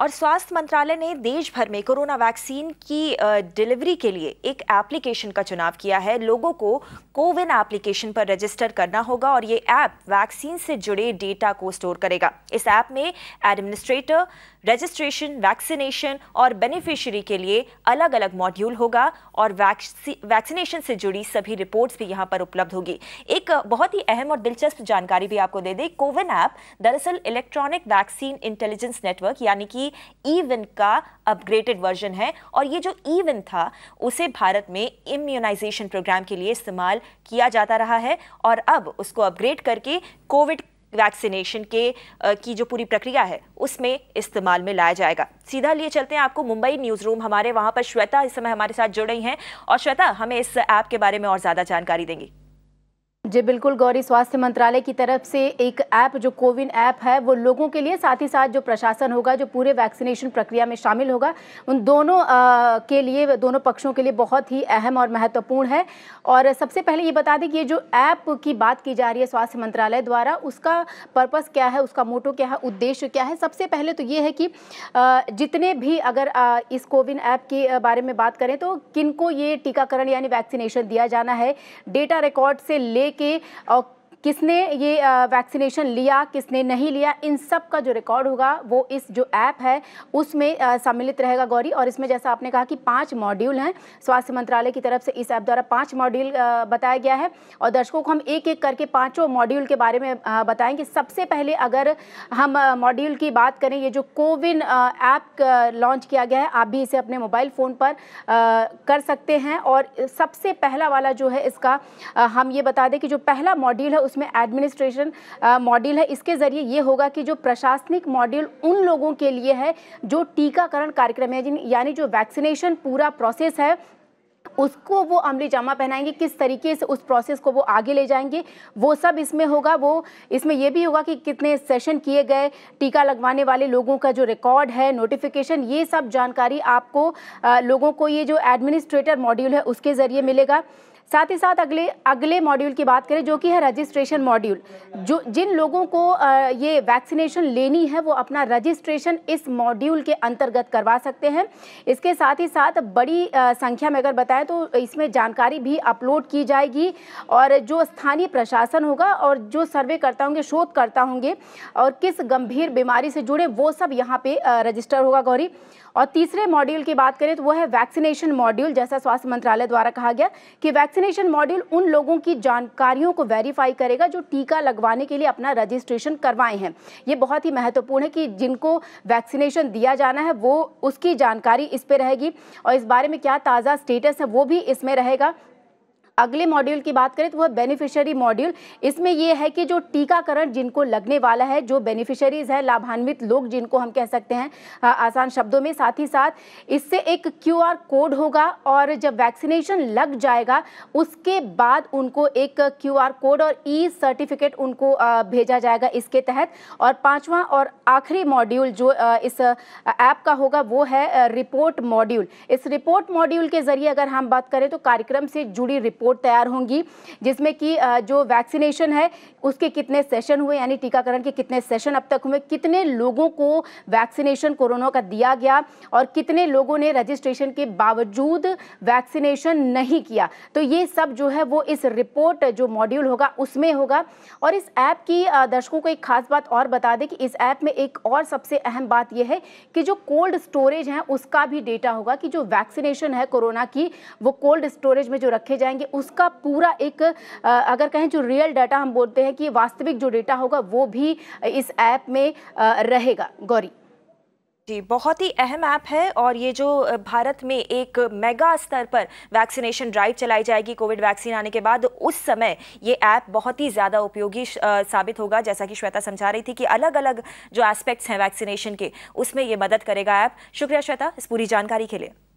और स्वास्थ्य मंत्रालय ने देश भर में कोरोना वैक्सीन की डिलीवरी के लिए एक एप्लीकेशन का चुनाव किया है लोगों को कोविन एप्लीकेशन पर रजिस्टर करना होगा और ये ऐप वैक्सीन से जुड़े डेटा को स्टोर करेगा इस ऐप में एडमिनिस्ट्रेटर रजिस्ट्रेशन वैक्सीनेशन और बेनिफिशियरी के लिए अलग अलग मॉड्यूल होगा और वैक्सी वैक्सीनेशन से जुड़ी सभी रिपोर्ट्स भी यहाँ पर उपलब्ध होगी एक बहुत ही अहम और दिलचस्प जानकारी भी आपको दे दें कोविन ऐप दरअसल इलेक्ट्रॉनिक वैक्सीन इंटेलिजेंस नेटवर्क यानी कि ही ईवन का अपग्रेडेड वर्जन है और ये जो ईवन था उसे भारत में इम्यूनाइजेशन प्रोग्राम के लिए इस्तेमाल किया जाता रहा है और अब उसको अपग्रेड करके कोविड वैक्सीनेशन के की जो पूरी प्रक्रिया है उसमें इस्तेमाल में लाया जाएगा सीधा लिए चलते हैं आपको मुंबई न्यूज़ रूम हमारे वहां पर श्वेता इस समय हमारे साथ जुड़ रही हैं और श्वेता हमें इस ऐप के बारे में और ज़्यादा जानकारी देंगी जी बिल्कुल गौरी स्वास्थ्य मंत्रालय की तरफ से एक ऐप जो कोविन ऐप है वो लोगों के लिए साथ ही साथ जो प्रशासन होगा जो पूरे वैक्सीनेशन प्रक्रिया में शामिल होगा उन दोनों आ, के लिए दोनों पक्षों के लिए बहुत ही अहम और महत्वपूर्ण है और सबसे पहले ये बता दें कि ये जो ऐप की बात की जा रही है स्वास्थ्य मंत्रालय द्वारा उसका पर्पज़ क्या है उसका मोटो क्या है उद्देश्य क्या है सबसे पहले तो ये है कि आ, जितने भी अगर आ, इस कोविन ऐप के बारे में बात करें तो किनको ये टीकाकरण यानी वैक्सीनेशन दिया जाना है डेटा रिकॉर्ड से लेके के किसने ये वैक्सीनेशन लिया किसने नहीं लिया इन सब का जो रिकॉर्ड होगा वो इस जो ऐप है उसमें सम्मिलित रहेगा गौरी और इसमें जैसा आपने कहा कि पांच मॉड्यूल हैं स्वास्थ्य मंत्रालय की तरफ से इस ऐप द्वारा पांच मॉड्यूल बताया गया है और दर्शकों को हम एक एक करके पाँचों मॉड्यूल के बारे में बताएंगे सबसे पहले अगर हम मॉड्यूल की बात करें ये जो कोविन ऐप लॉन्च किया गया है आप भी इसे अपने मोबाइल फ़ोन पर कर सकते हैं और सबसे पहला वाला जो है इसका हम ये बता दें कि जो पहला मॉड्यूल है उस उसमें एडमिनिस्ट्रेशन मॉड्यूल है इसके ज़रिए ये होगा कि जो प्रशासनिक मॉड्यूल उन लोगों के लिए है जो टीकाकरण कार्यक्रम है यानी जो वैक्सीनेशन पूरा प्रोसेस है उसको वो अमली जामा पहनाएंगे किस तरीके से उस प्रोसेस को वो आगे ले जाएंगे वो सब इसमें होगा वो इसमें ये भी होगा कि कितने सेशन किए गए टीका लगवाने वाले लोगों का जो रिकॉर्ड है नोटिफिकेशन ये सब जानकारी आपको आ, लोगों को ये जो एडमिनिस्ट्रेटर मॉड्यूल है उसके ज़रिए मिलेगा साथ ही साथ अगले अगले मॉड्यूल की बात करें जो कि है रजिस्ट्रेशन मॉड्यूल जो जिन लोगों को ये वैक्सीनेशन लेनी है वो अपना रजिस्ट्रेशन इस मॉड्यूल के अंतर्गत करवा सकते हैं इसके साथ ही साथ बड़ी संख्या में अगर बताएं तो इसमें जानकारी भी अपलोड की जाएगी और जो स्थानीय प्रशासन होगा और जो सर्वे करता होंगे शोधकर्ता होंगे और किस गंभीर बीमारी से जुड़े वो सब यहाँ पे रजिस्टर होगा गौरी और तीसरे मॉड्यूल की बात करें तो वो है वैक्सीनेशन मॉड्यूल जैसा स्वास्थ्य मंत्रालय द्वारा कहा गया कि वैक्सीनेशन मॉड्यूल उन लोगों की जानकारियों को वेरीफाई करेगा जो टीका लगवाने के लिए अपना रजिस्ट्रेशन करवाए हैं ये बहुत ही महत्वपूर्ण है कि जिनको वैक्सीनेशन दिया जाना है वो उसकी जानकारी इस पर रहेगी और इस बारे में क्या ताज़ा स्टेटस है वो भी इसमें रहेगा अगले मॉड्यूल की बात करें तो वह बेनिफिशियरी मॉड्यूल इसमें यह है कि जो टीकाकरण जिनको लगने वाला है जो बेनिफिशरीज है लाभान्वित लोग जिनको हम कह सकते हैं आसान शब्दों में साथ ही साथ इससे एक क्यू कोड होगा और जब वैक्सीनेशन लग जाएगा उसके बाद उनको एक क्यू कोड और ई सर्टिफिकेट उनको भेजा जाएगा इसके तहत और पांचवा और आखिरी मॉड्यूल जो इस ऐप का होगा वो है रिपोर्ट मॉड्यूल इस रिपोर्ट मॉड्यूल के जरिए अगर हम बात करें तो कार्यक्रम से जुड़ी रिपोर्ट रिपोर्ट तैयार होंगी जिसमें कि जो वैक्सीनेशन है उसके कितने सेशन हुए यानी टीकाकरण के कितने सेशन अब तक हुए कितने लोगों को वैक्सीनेशन कोरोना का दिया गया और कितने लोगों ने रजिस्ट्रेशन के बावजूद वैक्सीनेशन नहीं किया तो ये सब जो है वो इस रिपोर्ट जो मॉड्यूल होगा उसमें होगा और इस ऐप की दर्शकों को एक खास बात और बता दें कि इस ऐप में एक और सबसे अहम बात यह है कि जो कोल्ड स्टोरेज है उसका भी डेटा होगा कि जो वैक्सीनेशन है कोरोना की वो कोल्ड स्टोरेज में जो रखे जाएंगे उसका पूरा एक अगर कहें जो रियल डाटा हम बोलते हैं कि वास्तविक जो डेटा होगा वो भी इस ऐप में रहेगा गौरी जी बहुत ही अहम ऐप है और ये जो भारत में एक मेगा स्तर पर वैक्सीनेशन ड्राइव चलाई जाएगी कोविड वैक्सीन आने के बाद उस समय ये ऐप बहुत ही ज़्यादा उपयोगी साबित होगा जैसा कि श्वेता समझा रही थी कि अलग अलग जो एस्पेक्ट्स हैं वैक्सीनेशन के उसमें ये मदद करेगा ऐप शुक्रिया श्वेता इस पूरी जानकारी के लिए